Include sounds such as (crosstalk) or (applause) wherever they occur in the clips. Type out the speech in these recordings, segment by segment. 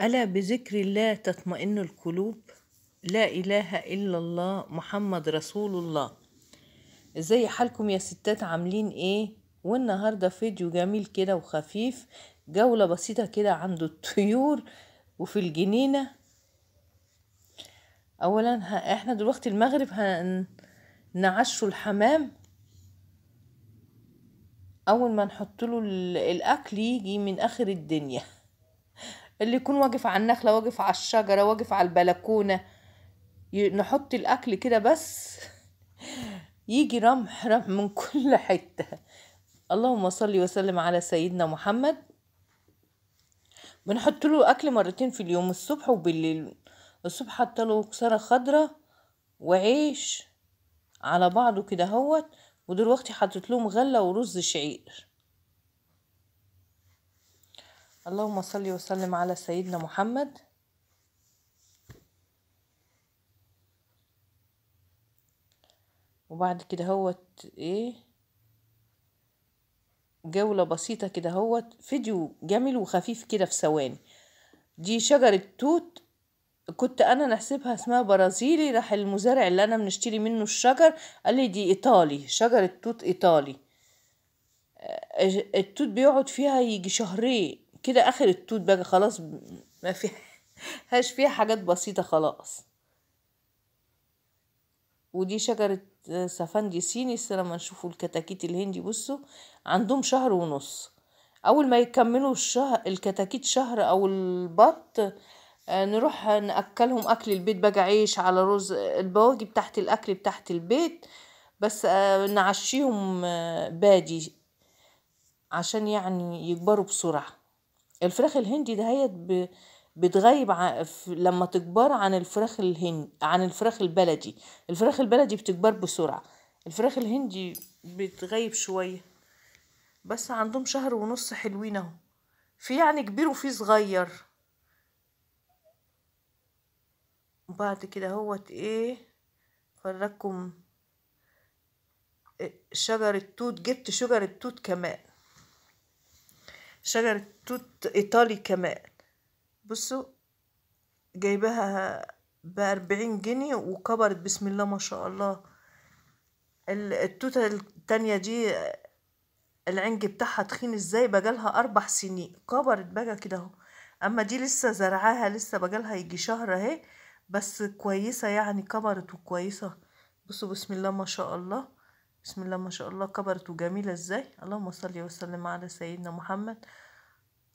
ألا بذكر الله تطمئن القلوب لا إله إلا الله محمد رسول الله ازاي حالكم يا ستات عاملين ايه والنهاردة فيديو جميل كده وخفيف جولة بسيطة كده عند الطيور وفي الجنينة اولا احنا دلوقتي المغرب هنعشوا الحمام اول ما نحط له الاكل يجي من اخر الدنيا اللي يكون واقف على النخله واقف على الشجره واقف على البلكونه نحط الاكل كده بس يجي رمح رمح من كل حته اللهم صل وسلم على سيدنا محمد بنحط له اكل مرتين في اليوم الصبح وبالليل الصبح حط له كسره خضراء وعيش على بعضه كده هوت ودلوقتي حطيت لهم غله ورز شعير اللهم صل وسلم على سيدنا محمد وبعد كده هوت ايه جولة بسيطة كده هوت فيديو جميل وخفيف كده في ثواني دي شجرة توت كنت انا نحسبها اسمها برازيلي راح المزارع اللي انا بنشتري منه الشجر قال لي دي ايطالي شجرة توت ايطالي آه، التوت بيقعد فيها يجي شهرين كده اخر التوت بقى خلاص ما فيهاش (laughs) فيها حاجات بسيطه خلاص ودي شجره سفندي سيني السنه نشوفوا الكتاكيت الهندي بصوا عندهم شهر ونص اول ما يكملوا الشهر الكتاكيت شهر او البط آه، نروح ناكلهم اكل البيت بقى عيش على رز البواجي بتاعت الاكل بتاعت البيت بس آه، نعشيهم آه، بادي عشان يعني يكبروا بسرعه الفراخ الهندي دهيت هي بتغيب ع... لما تكبر عن الفراخ الهن... عن الفراخ البلدي الفراخ البلدي بتكبر بسرعة الفراخ الهندي بتغيب شوية بس عندهم شهر ونص حلوين اهو في يعني كبير وفي صغير بعد كده اهوت ايه فرجكم شجر آه، التوت جبت شجر التوت كمان شجرة توت إيطالي كمان بصوا جايباها بأربعين جنيه وكبرت بسم الله ما شاء الله التوتة التانية دي العنج بتاعها تخين ازاي بقالها أربع سنين كبرت بقى كده اهو أما دي لسه زرعاها لسه بقالها يجي شهر اهي بس كويسة يعني كبرت وكويسة بصوا بسم الله ما شاء الله بسم الله ما شاء الله كبرت وجميلة ازاي اللهم صل وسلم على سيدنا محمد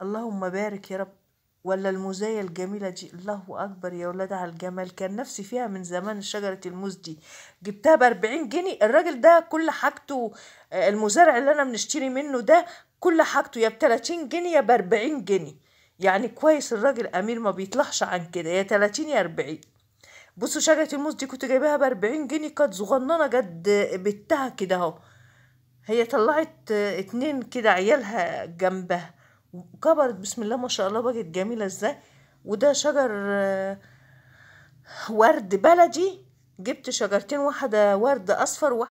اللهم بارك يا رب ولا الموزية الجميلة دي الله أكبر يا ولاد على الجمال كان نفسي فيها من زمان شجرة الموز دي جبتها بأربعين جنيه الراجل ده كل حاجته المزارع اللي أنا بنشتري منه ده كل حاجته يا بتلاتين جنيه يا بأربعين جنيه يعني كويس الراجل أمير ما بيطلعش عن كده يا تلاتين يا أربعين بصوا شجره الموز دي كنت جايباها بأربعين جنيه كانت صغننه جد بتها كده اهو هي طلعت اتنين كده عيالها جنبها وكبرت بسم الله ما شاء الله بقت جميله ازاي وده شجر آه، ورد بلدي جبت شجرتين واحده ورد اصفر واحدة